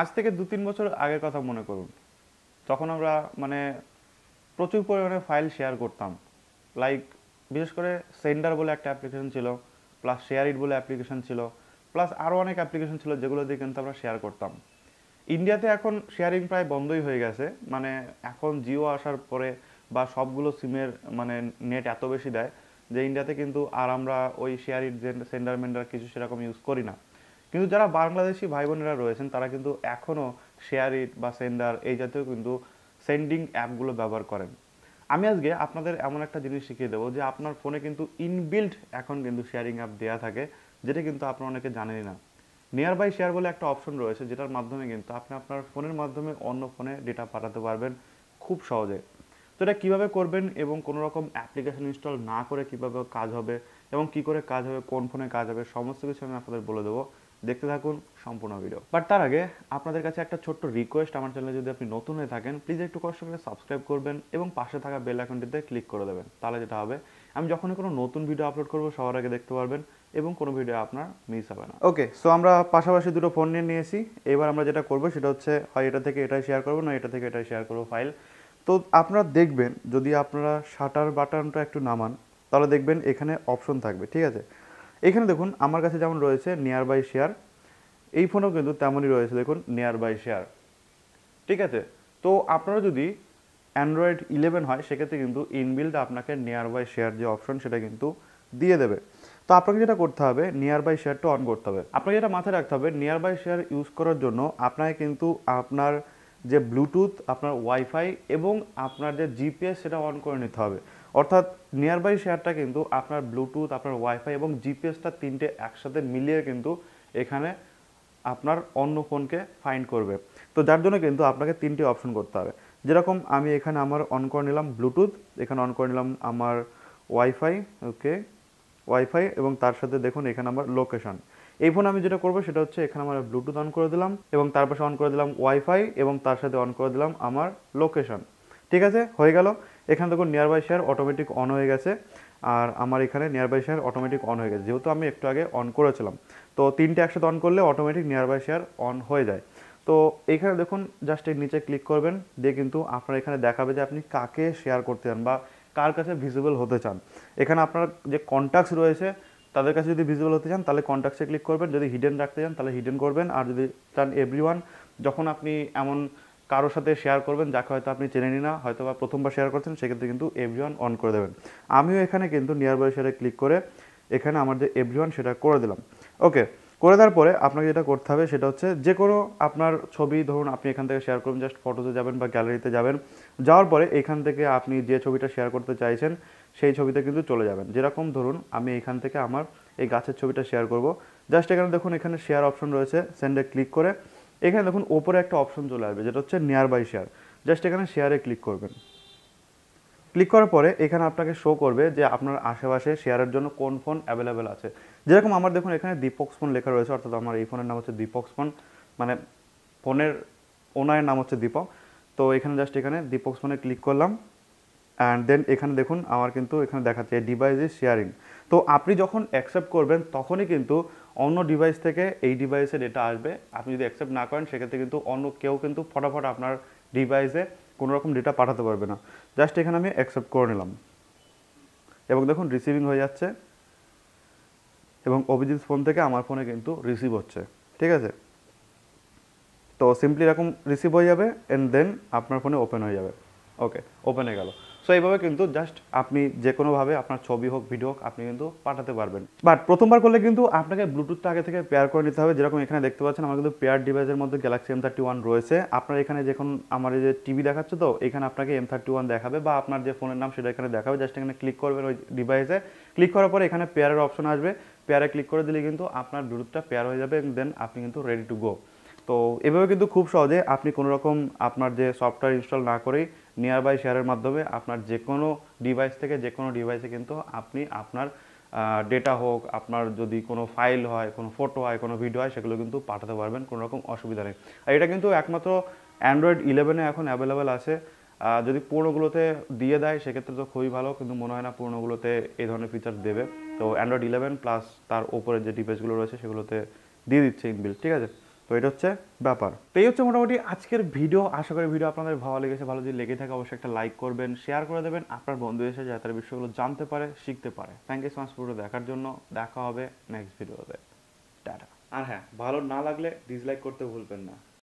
আজ থেকে দু তিন বছর আগের কথা মনে করুন তখন আমরা মানে প্রচুর পরিমাণে ফাইল শেয়ার করতাম লাইক বিশেষ করে সেন্ডার বলে একটা অ্যাপ্লিকেশন ছিল প্লাস শেয়ার ইট বলে অ্যাপ্লিকেশন ছিল প্লাস আরও অনেক অ্যাপ্লিকেশন ছিল যেগুলো দিয়ে কিন্তু আমরা শেয়ার করতাম ইন্ডিয়াতে এখন শেয়ারিং প্রায় বন্ধই হয়ে গেছে মানে এখন জিও আসার পরে বা সবগুলো সিমের মানে নেট এত বেশি দেয় যে ইন্ডিয়াতে কিন্তু আর আমরা ওই শেয়ার ইট সেন্ডার মেন্ডার কিছু সেরকম ইউজ করি না কিন্তু যারা বাংলাদেশি ভাই বোনেরা রয়েছেন তারা কিন্তু এখনও শেয়ার ইট বা সেন্ডার এই জাতীয় কিন্তু সেন্ডিং অ্যাপগুলো ব্যবহার করেন আমি আজকে আপনাদের এমন একটা জিনিস শিখিয়ে দেবো যে আপনার ফোনে কিন্তু ইনবিল্ড এখন কিন্তু শেয়ারিং অ্যাপ দেওয়া থাকে যেটা কিন্তু আপনার অনেকে জানেনই না নিয়ার বাই শেয়ার বলে একটা অপশন রয়েছে যেটার মাধ্যমে কিন্তু আপনি আপনার ফোনের মাধ্যমে অন্য ফোনে ডেটা পাঠাতে পারবেন খুব সহজে তো এটা কীভাবে করবেন এবং কোনো রকম অ্যাপ্লিকেশন ইনস্টল না করে কীভাবে কাজ হবে এবং কি করে কাজ হবে কোন ফোনে কাজ হবে সমস্ত কিছু আমি আপনাদের বলে দেবো দেখতে থাকুন সম্পূর্ণ ভিডিও বাট তার আগে আপনাদের কাছে একটা ছোট্ট রিকোয়েস্ট আমার চ্যানেলে যদি আপনি নতুন হয়ে থাকেন প্লিজ একটু কষ্ট করে সাবস্ক্রাইব করবেন এবং পাশে থাকা বেল আইকনটিতে ক্লিক করে দেবেন তাহলে যেটা হবে আমি যখনই কোনো নতুন ভিডিও আপলোড করবো সবার আগে দেখতে পারবেন এবং কোনো ভিডিও আপনার মিস হবে না ওকে সো আমরা পাশাপাশি দুটো ফোন নিয়ে নিয়েছি এবার আমরা যেটা করবো সেটা হচ্ছে হয় এটা থেকে এটাই শেয়ার করবো না এটা থেকে এটাই শেয়ার করবো ফাইল তো আপনারা দেখবেন যদি আপনারা শাটার বাটনটা একটু নামান তাহলে দেখবেন এখানে অপশন থাকবে ঠিক আছে এখানে দেখুন আমার কাছে যেমন রয়েছে নিয়ার বাই শেয়ার এই ফোনেও কিন্তু তেমনই রয়েছে দেখুন নিয়ার বাই শেয়ার ঠিক আছে তো আপনারা যদি অ্যান্ড্রয়েড ইলেভেন হয় সেক্ষেত্রে কিন্তু ইনবিল্ড আপনাকে নিয়ার বাই শেয়ার যে অপশন সেটা কিন্তু দিয়ে দেবে তো আপনাকে যেটা করতে হবে নিয়ার বাই শেয়ারটা অন করতে হবে আপনাকে যেটা মাথায় রাখতে হবে নিয়ার বাই শেয়ার ইউজ করার জন্য আপনাকে কিন্তু আপনার যে ব্লুটুথ আপনার ওয়াইফাই এবং আপনার যে জিপিএস সেটা অন করে নিতে হবে অর্থাৎ নিয়ারবাই শেয়ারটা কিন্তু আপনার ব্লুটুথ আপনার ওয়াইফাই এবং জিপিএসটা তিনটে একসাথে মিলিয়ে কিন্তু এখানে আপনার অন্য ফোনকে ফাইন্ড করবে তো যার জন্য কিন্তু আপনাকে তিনটি অপশন করতে হবে যেরকম আমি এখানে আমার অন করে নিলাম ব্লুটুথ এখানে অন করে নিলাম আমার ওয়াইফাই ওকে ওয়াইফাই এবং তার সাথে দেখুন এখানে আমার লোকেশন এই ফোন আমি যেটা করবো সেটা হচ্ছে এখানে আমার ব্লুটুথ অন করে দিলাম এবং তার পাশে অন করে দিলাম ওয়াইফাই এবং তার সাথে অন করে দিলাম আমার লোকেশন ঠিক আছে হয়ে গেল এখান থেকে nearby share automatic on হয়ে গেছে আর আমার এখানে nearby share automatic on হয়ে গেছে যেহেতু আমি একটু আগে অন করেছিলাম তো তিনটে একসাথে অন করলে automatic nearby share on হয়ে যায় তো এখানে দেখুন জাস্ট এর নিচে ক্লিক করবেন দিয়ে কিন্তু আপনার এখানে দেখাবে যে আপনি কাকে শেয়ার করতে চান বা কার কাছে ভিজিবল হতে চান এখানে আপনার যে কন্ট্যাক্টস রয়েছে তাদের কাছে যদি ভিজিবল হতে চান তাহলে কন্ট্যাক্টসে ক্লিক করবেন যদি হিডেন রাখতে চান তাহলে হিডেন করবেন আর যদি চান এভরি যখন আপনি এমন কারোর সাথে শেয়ার করবেন যাকে হয়তো আপনি চেনেনি না হয়তো বা প্রথমবার শেয়ার করছেন সেক্ষেত্রে কিন্তু এভরিওয়ান অন করে দেবেন আমিও এখানে কিন্তু নিয়ার বাই শেয়ারে ক্লিক করে এখানে আমার যে এভরিওয়ান সেটা করে দিলাম ওকে করে দেওয়ার পরে আপনাকে যেটা করতে হবে সেটা হচ্ছে যে কোনো আপনার ছবি ধরুন আপনি এখান থেকে শেয়ার করুন জাস্ট ফটোতে যাবেন বা গ্যালারিতে যাবেন যাওয়ার পরে এখান থেকে আপনি যে ছবিটা শেয়ার করতে চাইছেন সেই ছবিতে কিন্তু চলে যাবেন যেরকম ধরুন আমি এখান থেকে আমার এই গাছের ছবিটা শেয়ার করব জাস্ট এখানে দেখুন এখানে শেয়ার অপশন রয়েছে সেন্ডে ক্লিক করে এখানে দেখুন ওপরে একটা অপশন চলে আসবে যেটা হচ্ছে নিয়ার বাই শেয়ার জাস্ট এখানে শেয়ারে ক্লিক করবেন ক্লিক করার পরে এখানে আপনাকে শো করবে যে আপনার আশেপাশে শেয়ারের জন্য কোন ফোন অ্যাভেলেবেল আছে যেরকম আমার দেখুন এখানে দীপক্স ফোন লেখা রয়েছে অর্থাৎ আমার এই ফোনের নাম হচ্ছে দীপক্স ফোন মানে ফোনের ওনারের নাম হচ্ছে দীপক তো এখানে জাস্ট এখানে দীপক্স ফোনে ক্লিক করলাম অ্যান্ড দেন এখানে দেখুন আমার কিন্তু এখানে দেখাচ্ছে ডিভাইস ইজ শেয়ারিং তো আপনি যখন অ্যাকসেপ্ট করবেন তখনই কিন্তু অন্য ডিভাইস থেকে এই ডিভাইসে ডেটা আসবে আপনি যদি অ্যাকসেপ্ট না করেন সেক্ষেত্রে কিন্তু অন্য কেউ কিন্তু ফটাফট আপনার ডিভাইসে কোনো রকম ডেটা পাঠাতে পারবে না জাস্ট এখানে আমি অ্যাকসেপ্ট করে নিলাম এবং দেখুন রিসিভিং হয়ে যাচ্ছে এবং অভিজিৎ ফোন থেকে আমার ফোনে কিন্তু রিসিভ হচ্ছে ঠিক আছে তো সিম্পলি এরকম রিসিভ হয়ে যাবে অ্যান্ড দেন আপনার ফোনে ওপেন হয়ে যাবে ওকে ওপেনে গেল সো এইভাবে কিন্তু জাস্ট আপনি যে কোনোভাবে আপনার ছবি হোক ভিডিও হোক আপনি কিন্তু পাঠাতে পারবেন বাট প্রথমবার করলে কিন্তু আপনাকে ব্লুটুথটা আগে থেকে পেয়ার করে নিতে হবে যেরকম এখানে দেখতে পাচ্ছেন আমার কিন্তু পেয়ার ডিভাইসের মধ্যে গ্যালাক্সি এম থার্টি ওয়ান রয়েছে আপনার এখানে যখন আমার যে টিভি দেখাচ্ছে তো এখানে আপনাকে এম থার্টি ওয়ান দেখাবে বা আপনার যে ফোনের নাম সেটা এখানে দেখাবে জাস্ট এখানে ক্লিক করবেন ওই ডিভাইসে ক্লিক করার পরে এখানে পেয়ারের অপশন আসবে পেয়ারে ক্লিক করে দিলে কিন্তু আপনার ব্লুটুথটা পেয়ার হয়ে যাবে দেন আপনি কিন্তু রেডি টু গো তো এভাবে কিন্তু খুব সহজে আপনি কোনোরকম আপনার যে সফটওয়্যার ইনস্টল না করেই নিয়ার বাই শেয়ারের মাধ্যমে আপনার যে কোনো ডিভাইস থেকে যে কোনো ডিভাইসে কিন্তু আপনি আপনার ডেটা হোক আপনার যদি কোনো ফাইল হয় কোনো ফটো হয় কোনো ভিডিও হয় সেগুলো কিন্তু পাঠাতে পারবেন কোনো রকম অসুবিধা নেই আর এটা কিন্তু একমাত্র অ্যান্ড্রয়েড ইলেভেনে এখন অ্যাভেলেবেল আছে যদি পুরোনোগুলোতে দিয়ে দেয় সেক্ষেত্রে তো খুবই ভালো কিন্তু মনে হয় না পুরোনোগুলোতে এই ধরনের ফিচার দেবে তো অ্যান্ড্রয়েড ইলেভেন প্লাস তার ওপরে যে ডিভাইসগুলো রয়েছে সেগুলোতে দিয়ে দিচ্ছে ইনবিল ঠিক আছে তো এটা হচ্ছে ব্যাপার তো এই হচ্ছে মোটামুটি আজকের ভিডিও আশা করি ভিডিও আপনাদের ভালো লেগেছে ভালো যদি লেগে থাকে অবশ্যই একটা লাইক করবেন শেয়ার করে দেবেন আপনার বন্ধুদের সাথে যাতে তারা বিষয়গুলো জানতে পারে শিখতে পারে থ্যাংক ইউ সো মাচ পুরো দেখার জন্য দেখা হবে নেক্সট ভিডিওতে টাটা আর হ্যাঁ ভালো না লাগলে ডিসলাইক করতে ভুলবেন না